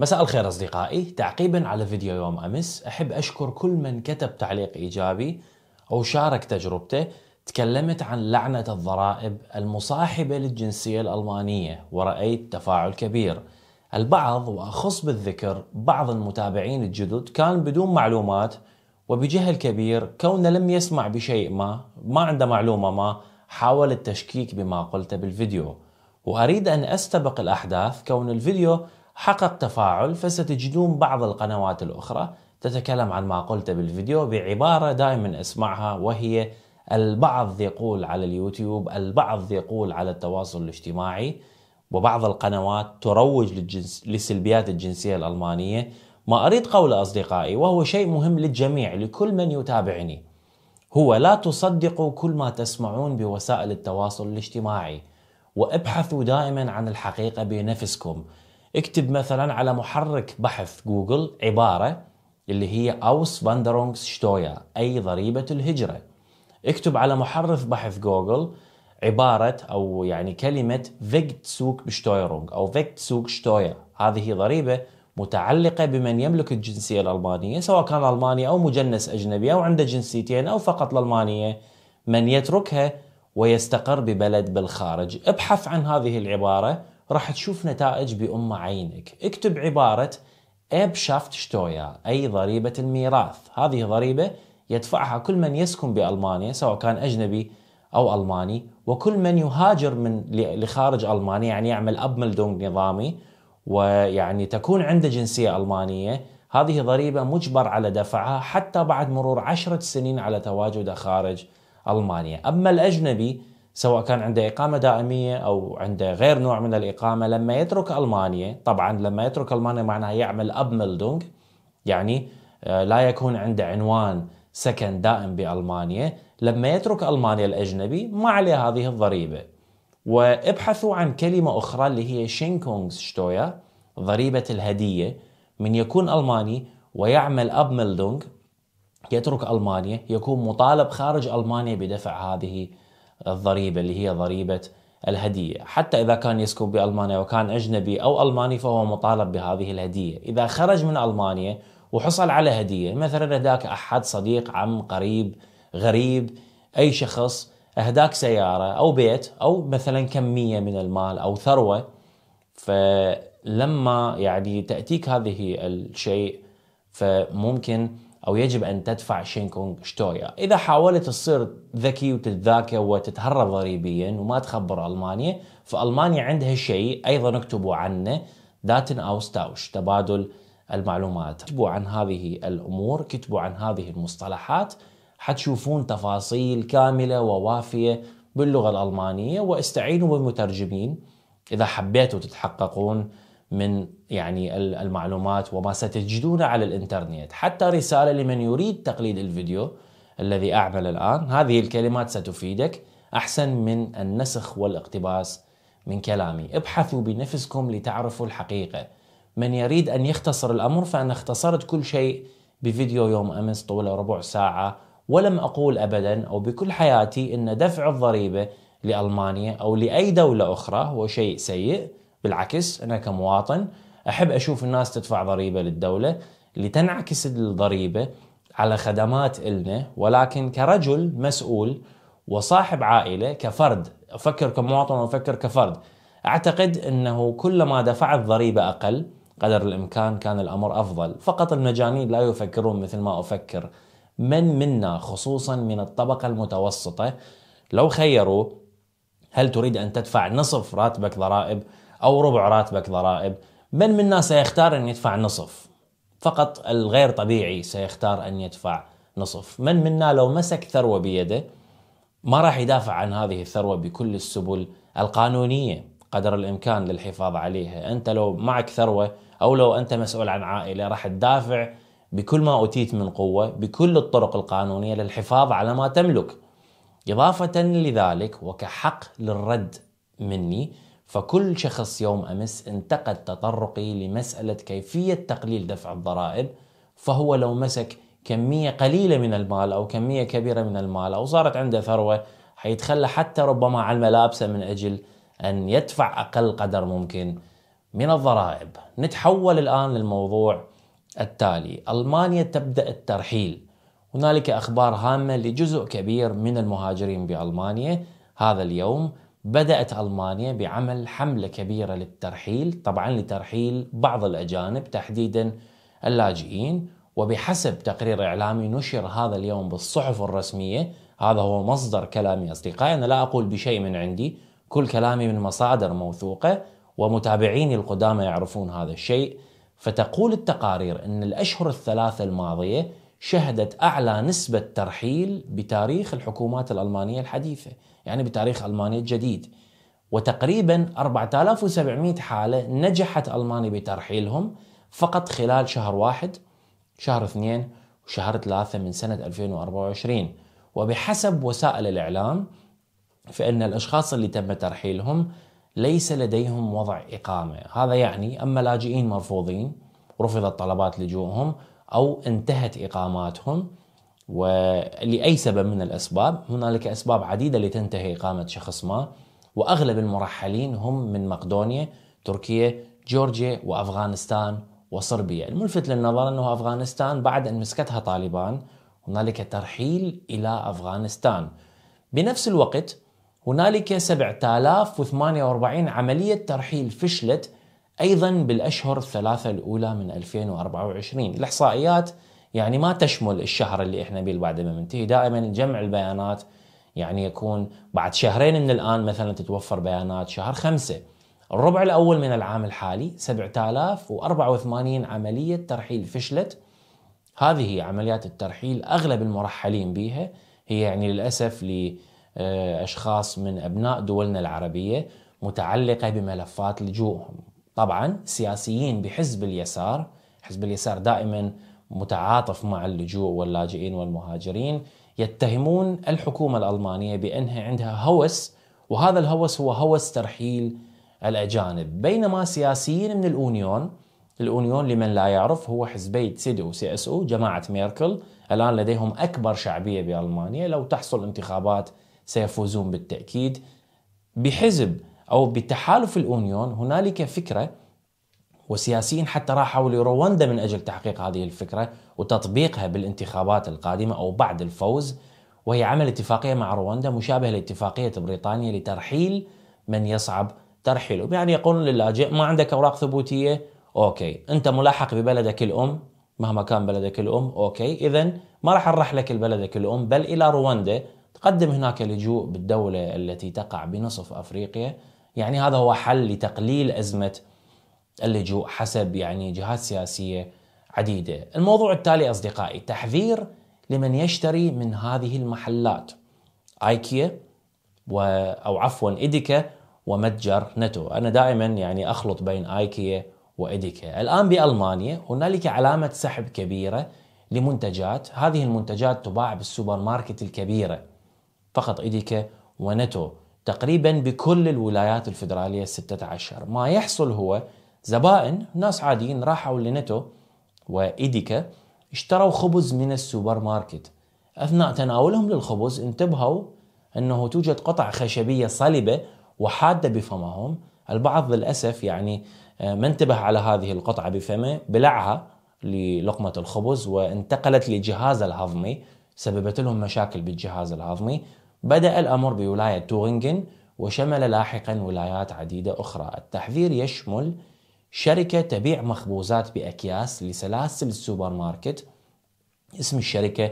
مساء الخير أصدقائي تعقيبا على فيديو يوم أمس أحب أشكر كل من كتب تعليق إيجابي أو شارك تجربته تكلمت عن لعنة الضرائب المصاحبة للجنسية الألمانية ورأيت تفاعل كبير البعض وأخص بالذكر بعض المتابعين الجدد كان بدون معلومات وبجهل كبير كونه لم يسمع بشيء ما ما عنده معلومة ما حاول التشكيك بما قلته بالفيديو وأريد أن أستبق الأحداث كون الفيديو حقق تفاعل فستجدون بعض القنوات الأخرى تتكلم عن ما قلت بالفيديو بعبارة دائما اسمعها وهي البعض يقول على اليوتيوب البعض يقول على التواصل الاجتماعي وبعض القنوات تروج للجنس لسلبيات الجنسية الألمانية ما أريد قول أصدقائي وهو شيء مهم للجميع لكل من يتابعني هو لا تصدقوا كل ما تسمعون بوسائل التواصل الاجتماعي وابحثوا دائما عن الحقيقة بنفسكم اكتب مثلا على محرك بحث جوجل عبارة اللي هي أوس فاندرونغس شتويا أي ضريبة الهجرة اكتب على محرك بحث جوجل عبارة أو يعني كلمة فيجت سوك بشتويرونغ أو فيجت سوك شتويا هذه ضريبة متعلقة بمن يملك الجنسية الألمانية سواء كان ألماني أو مجنس أجنبي أو عنده جنسيتين أو فقط الألمانية من يتركها ويستقر ببلد بالخارج ابحث عن هذه العبارة راح تشوف نتائج بأم عينك اكتب عبارة ابشافت شتويا أي ضريبة الميراث هذه ضريبة يدفعها كل من يسكن بألمانيا سواء كان أجنبي أو ألماني وكل من يهاجر من لخارج ألمانيا يعني يعمل أبملدونج نظامي ويعني تكون عنده جنسية ألمانية هذه ضريبة مجبر على دفعها حتى بعد مرور عشرة سنين على تواجده خارج ألمانيا أما الأجنبي سواء كان عنده إقامة دائمية أو عنده غير نوع من الإقامة لما يترك ألمانيا طبعا لما يترك ألمانيا معناها يعمل أبملدونج يعني آه، لا يكون عنده عنوان سكن دائم بألمانيا لما يترك ألمانيا الأجنبي ما عليه هذه الضريبة وابحثوا عن كلمة أخرى اللي هي شينكونغ شتويا ضريبة الهدية من يكون ألماني ويعمل أب ميلدونغ يترك ألمانيا يكون مطالب خارج ألمانيا بدفع هذه الضريبة اللي هي ضريبة الهدية حتى إذا كان يسكن بألمانيا وكان أجنبي أو ألماني فهو مطالب بهذه الهدية إذا خرج من ألمانيا وحصل على هدية مثلا هداك أحد صديق عم قريب غريب أي شخص أهداك سيارة أو بيت أو مثلا كمية من المال أو ثروة فلما يعني تأتيك هذه الشيء فممكن أو يجب أن تدفع شينكونغ شتويا إذا حاولت تصير ذكي وتتذاكى وتتهرب ضريبيا وما تخبر ألمانيا فألمانيا عندها شيء أيضا اكتبوا عنه داتن أوستاوش تبادل المعلومات كتبوا عن هذه الأمور كتبوا عن هذه المصطلحات حتشوفون تفاصيل كاملة ووافية باللغة الألمانية واستعينوا بمترجمين إذا حبيتوا تتحققون من يعني المعلومات وما ستجدون على الانترنت حتى رسالة لمن يريد تقليد الفيديو الذي أعمل الآن هذه الكلمات ستفيدك أحسن من النسخ والاقتباس من كلامي ابحثوا بنفسكم لتعرفوا الحقيقة من يريد أن يختصر الأمر فأنا اختصرت كل شيء بفيديو يوم أمس طوله ربع ساعة ولم أقول أبدا أو بكل حياتي أن دفع الضريبة لألمانيا أو لأي دولة أخرى هو شيء سيء بالعكس انا كمواطن احب اشوف الناس تدفع ضريبه للدوله لتنعكس الضريبه على خدمات النا ولكن كرجل مسؤول وصاحب عائله كفرد افكر كمواطن وافكر كفرد اعتقد انه كلما دفعت ضريبه اقل قدر الامكان كان الامر افضل فقط المجانين لا يفكرون مثل ما افكر من منا خصوصا من الطبقه المتوسطه لو خيروا هل تريد ان تدفع نصف راتبك ضرائب أو ربع راتبك ضرائب من منا سيختار أن يدفع نصف فقط الغير طبيعي سيختار أن يدفع نصف من منا لو مسك ثروة بيده ما راح يدافع عن هذه الثروة بكل السبل القانونية قدر الإمكان للحفاظ عليها أنت لو معك ثروة أو لو أنت مسؤول عن عائلة راح تدافع بكل ما اوتيت من قوة بكل الطرق القانونية للحفاظ على ما تملك إضافة لذلك وكحق للرد مني فكل شخص يوم أمس انتقد تطرقي لمسألة كيفية تقليل دفع الضرائب فهو لو مسك كمية قليلة من المال أو كمية كبيرة من المال أو صارت عنده ثروة حيتخلى حتى ربما عن ملابسه من أجل أن يدفع أقل قدر ممكن من الضرائب نتحول الآن للموضوع التالي ألمانيا تبدأ الترحيل هنالك أخبار هامة لجزء كبير من المهاجرين بألمانيا هذا اليوم بدأت ألمانيا بعمل حملة كبيرة للترحيل طبعا لترحيل بعض الأجانب تحديدا اللاجئين وبحسب تقرير إعلامي نشر هذا اليوم بالصحف الرسمية هذا هو مصدر كلامي أصدقائي أنا لا أقول بشيء من عندي كل كلامي من مصادر موثوقة ومتابعيني القدامى يعرفون هذا الشيء فتقول التقارير أن الأشهر الثلاثة الماضية شهدت أعلى نسبة ترحيل بتاريخ الحكومات الألمانية الحديثة يعني بتاريخ ألمانيا الجديد وتقريبا 4700 حالة نجحت ألمانيا بترحيلهم فقط خلال شهر واحد شهر اثنين وشهر ثلاثة من سنة 2024 وبحسب وسائل الإعلام فإن الأشخاص اللي تم ترحيلهم ليس لديهم وضع إقامة هذا يعني أما لاجئين مرفوضين رفضت طلبات لجوءهم أو انتهت إقاماتهم ولأي سبب من الأسباب هنالك أسباب عديدة لتنتهي إقامة شخص ما وأغلب المرحلين هم من مقدونيا تركيا جورجيا وأفغانستان وصربيا الملفت للنظر أنه أفغانستان بعد أن مسكتها طالبان هنالك ترحيل إلى أفغانستان بنفس الوقت هنالك 7048 عملية ترحيل فشلت أيضا بالأشهر الثلاثة الأولى من 2024 الإحصائيات يعني ما تشمل الشهر اللي احنا بيه بعد ما منتهي دائما جمع البيانات يعني يكون بعد شهرين من الآن مثلا تتوفر بيانات شهر خمسة الربع الأول من العام الحالي 7084 عملية ترحيل فشلت هذه هي عمليات الترحيل أغلب المرحلين بها هي يعني للأسف لأشخاص من أبناء دولنا العربية متعلقة بملفات لجوءهم طبعا سياسيين بحزب اليسار حزب اليسار دائما متعاطف مع اللجوء واللاجئين والمهاجرين يتهمون الحكومة الألمانية بأنها عندها هوس وهذا الهوس هو هوس ترحيل الأجانب بينما سياسيين من الأونيون الأونيون لمن لا يعرف هو حزبي سيدو سي اس او جماعة ميركل الآن لديهم أكبر شعبية بألمانيا لو تحصل انتخابات سيفوزون بالتأكيد بحزب أو بتحالف الأونيون هنالك فكرة وسياسيين حتى راحوا لرواندا من أجل تحقيق هذه الفكرة وتطبيقها بالانتخابات القادمة أو بعد الفوز وهي عمل اتفاقية مع رواندا مشابهة لاتفاقية بريطانيا لترحيل من يصعب ترحيله يعني يقولون للاجئ ما عندك أوراق ثبوتية أوكي أنت ملاحق ببلدك الأم مهما كان بلدك الأم أوكي إذا ما راح نرحلك لبلدك الأم بل إلى رواندا تقدم هناك لجوء بالدولة التي تقع بنصف أفريقيا يعني هذا هو حل لتقليل أزمة اللجوء حسب يعني جهات سياسيه عديده. الموضوع التالي اصدقائي تحذير لمن يشتري من هذه المحلات ايكيا و او عفوا ايديكا ومتجر نتو، انا دائما يعني اخلط بين ايكيا وايديكا. الان بالمانيا هنالك علامه سحب كبيره لمنتجات، هذه المنتجات تباع بالسوبر ماركت الكبيره فقط ايديكا ونتو تقريبا بكل الولايات الفدراليه 16 ما يحصل هو زبائن ناس عاديين راحوا لنتو وإيديكا اشتروا خبز من السوبر ماركت أثناء تناولهم للخبز انتبهوا أنه توجد قطع خشبية صلبة وحادة بفمهم البعض للأسف يعني آه، ما انتبه على هذه القطعة بفمه بلعها للقمة الخبز وانتقلت لجهاز الهضمي سببت لهم مشاكل بالجهاز الهضمي بدأ الأمر بولاية تورنجن وشمل لاحقا ولايات عديدة أخرى التحذير يشمل شركة تبيع مخبوزات بأكياس لسلاسل السوبر ماركت اسم الشركة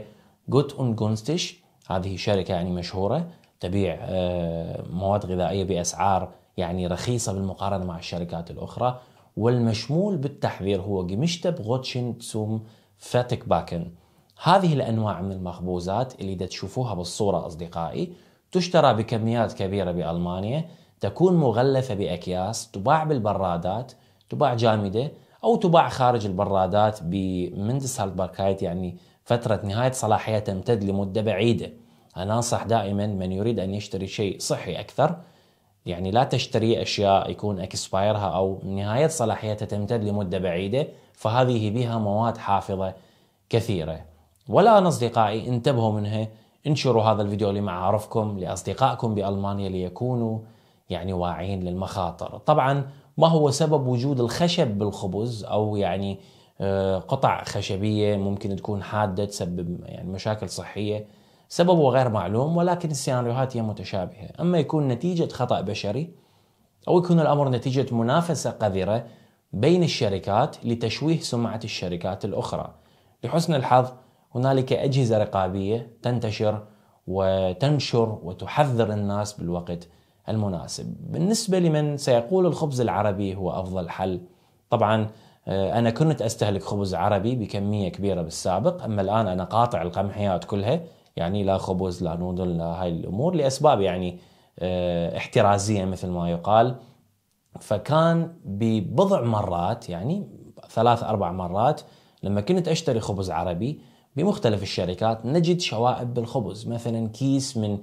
جوت اون جونستش هذه شركة يعني مشهورة تبيع آه، مواد غذائية بأسعار يعني رخيصة بالمقارنة مع الشركات الأخرى والمشمول بالتحذير هو جمشتب غوتشن تسوم فاتك باكن هذه الأنواع من المخبوزات اللي دا تشوفوها بالصورة أصدقائي تشترى بكميات كبيرة بألمانيا تكون مغلفة بأكياس تباع بالبرادات تباع جامده او تباع خارج البرادات بمنذ البركايت يعني فتره نهايه صلاحيتها تمتد لمده بعيده. انا انصح دائما من يريد ان يشتري شيء صحي اكثر يعني لا تشتري اشياء يكون اكسبايرها او نهايه صلاحيتها تمتد لمده بعيده فهذه بها مواد حافظه كثيره. أنا اصدقائي انتبهوا منها انشروا هذا الفيديو لمعارفكم لاصدقائكم بالمانيا ليكونوا يعني واعين للمخاطر. طبعا ما هو سبب وجود الخشب بالخبز او يعني آه، قطع خشبيه ممكن تكون حاده تسبب يعني مشاكل صحيه سببه غير معلوم ولكن السيناريوهات هي متشابهه، اما يكون نتيجه خطا بشري او يكون الامر نتيجه منافسه قذره بين الشركات لتشويه سمعه الشركات الاخرى. لحسن الحظ هنالك اجهزه رقابيه تنتشر وتنشر وتحذر الناس بالوقت المناسب بالنسبة لمن سيقول الخبز العربي هو أفضل حل طبعا آه، أنا كنت أستهلك خبز عربي بكمية كبيرة بالسابق أما الآن أنا قاطع القمحيات كلها يعني لا خبز لا نودل لا هاي الأمور لأسباب يعني آه، احترازية مثل ما يقال فكان ببضع مرات يعني ثلاث أربع مرات لما كنت أشتري خبز عربي بمختلف الشركات نجد شوائب بالخبز مثلا كيس من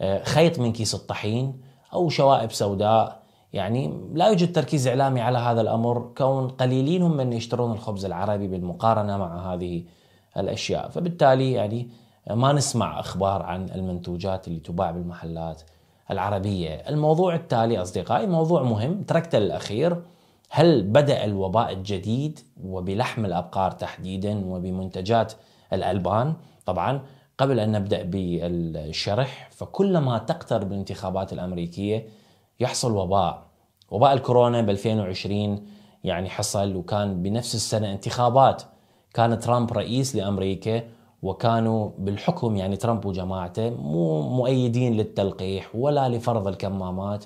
آه، خيط من كيس الطحين أو شوائب سوداء يعني لا يوجد تركيز إعلامي على هذا الأمر كون قليلين هم من يشترون الخبز العربي بالمقارنة مع هذه الأشياء فبالتالي يعني ما نسمع أخبار عن المنتوجات اللي تباع بالمحلات العربية الموضوع التالي أصدقائي موضوع مهم تركته للأخير هل بدأ الوباء الجديد وبلحم الأبقار تحديدا وبمنتجات الألبان طبعا قبل أن نبدأ بالشرح فكلما تقترب الانتخابات الأمريكية يحصل وباء وباء الكورونا ب 2020 يعني حصل وكان بنفس السنة انتخابات كان ترامب رئيس لأمريكا وكانوا بالحكم يعني ترامب وجماعته مو مؤيدين للتلقيح ولا لفرض الكمامات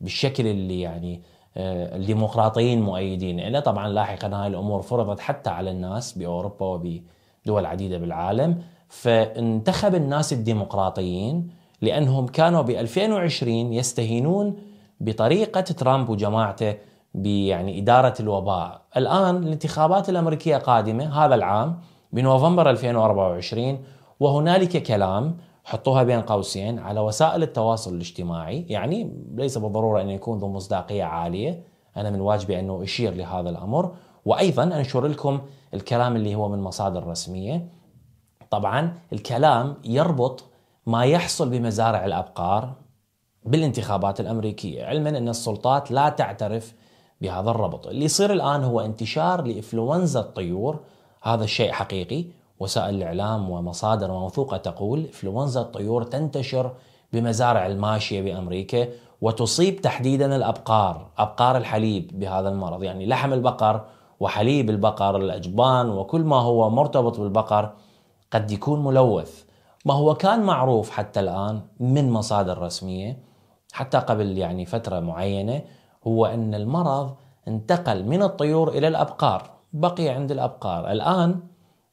بالشكل اللي يعني آه، الديمقراطيين مؤيدين لأن طبعا لاحقا هاي الامور فرضت حتى على الناس باوروبا وبدول عديده بالعالم فانتخب الناس الديمقراطيين لأنهم كانوا ب 2020 يستهينون بطريقة ترامب وجماعته بيعني إدارة الوباء الآن الانتخابات الأمريكية قادمة هذا العام بنوفمبر 2024 وهنالك كلام حطوها بين قوسين على وسائل التواصل الاجتماعي يعني ليس بالضرورة أن يكون ذو مصداقية عالية أنا من واجبي أنه أشير لهذا الأمر وأيضا أنشر لكم الكلام اللي هو من مصادر رسمية طبعا الكلام يربط ما يحصل بمزارع الابقار بالانتخابات الامريكيه، علما ان السلطات لا تعترف بهذا الربط، اللي يصير الان هو انتشار لانفلونزا الطيور، هذا الشيء حقيقي، وسائل الاعلام ومصادر موثوقه تقول انفلونزا الطيور تنتشر بمزارع الماشيه بامريكا وتصيب تحديدا الابقار، ابقار الحليب بهذا المرض، يعني لحم البقر وحليب البقر، الاجبان وكل ما هو مرتبط بالبقر قد يكون ملوث ما هو كان معروف حتى الآن من مصادر رسمية حتى قبل يعني فترة معينة هو أن المرض انتقل من الطيور إلى الأبقار بقي عند الأبقار الآن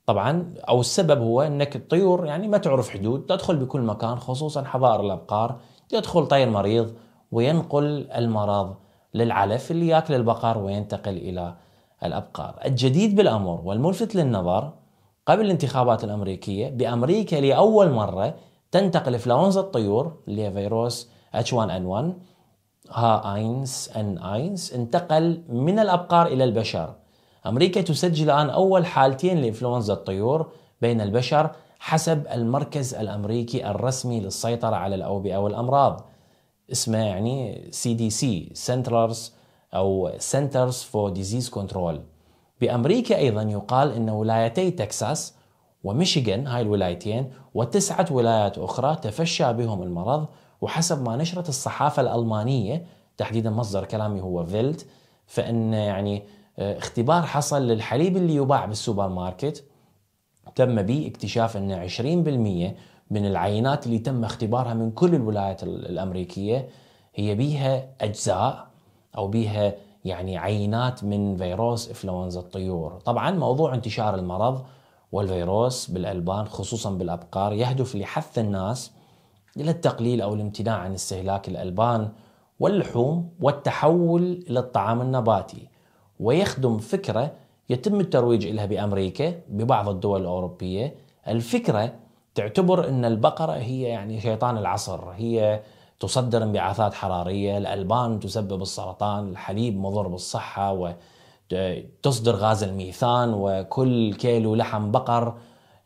طبعا أو السبب هو أنك الطيور يعني ما تعرف حدود تدخل بكل مكان خصوصا حظائر الأبقار يدخل طير مريض وينقل المرض للعلف اللي ياكل البقر وينتقل إلى الأبقار الجديد بالأمر والملفت للنظر قبل الانتخابات الأمريكية بأمريكا لأول مرة تنتقل إنفلونزا الطيور اللي هي فيروس H1N1 ها اينس ان اينس انتقل من الابقار الى البشر. امريكا تسجل الان اول حالتين لانفلونزا الطيور بين البشر حسب المركز الامريكي الرسمي للسيطره على الاوبئه والامراض. اسمه يعني CDC Centers سنترز او سنترز فور ديزيز كنترول. بأمريكا أيضا يقال أن ولايتي تكساس وميشيغان هاي الولايتين وتسعة ولايات أخرى تفشى بهم المرض وحسب ما نشرت الصحافة الألمانية تحديدا مصدر كلامي هو فيلت فإن يعني آه، اختبار حصل للحليب اللي يباع بالسوبر ماركت تم به اكتشاف أن 20% من العينات اللي تم اختبارها من كل الولايات الأمريكية هي بيها أجزاء أو بيها يعني عينات من فيروس إنفلونزا الطيور طبعا موضوع انتشار المرض والفيروس بالألبان خصوصا بالأبقار يهدف لحث الناس إلى التقليل أو الامتناع عن استهلاك الألبان واللحوم والتحول إلى الطعام النباتي ويخدم فكرة يتم الترويج لها بأمريكا ببعض الدول الأوروبية الفكرة تعتبر أن البقرة هي يعني شيطان العصر هي تصدر انبعاثات حرارية الألبان تسبب السرطان الحليب مضر بالصحة وتصدر غاز الميثان وكل كيلو لحم بقر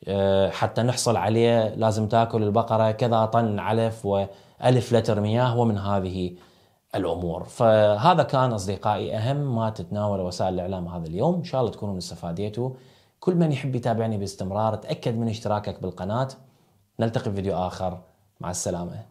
آه، حتى نحصل عليه لازم تاكل البقرة كذا طن علف وألف لتر مياه ومن هذه الأمور فهذا كان أصدقائي أهم ما تتناوله وسائل الإعلام هذا اليوم إن شاء الله تكونوا من استفاديتوا كل من يحب يتابعني باستمرار تأكد من اشتراكك بالقناة نلتقي في فيديو آخر مع السلامة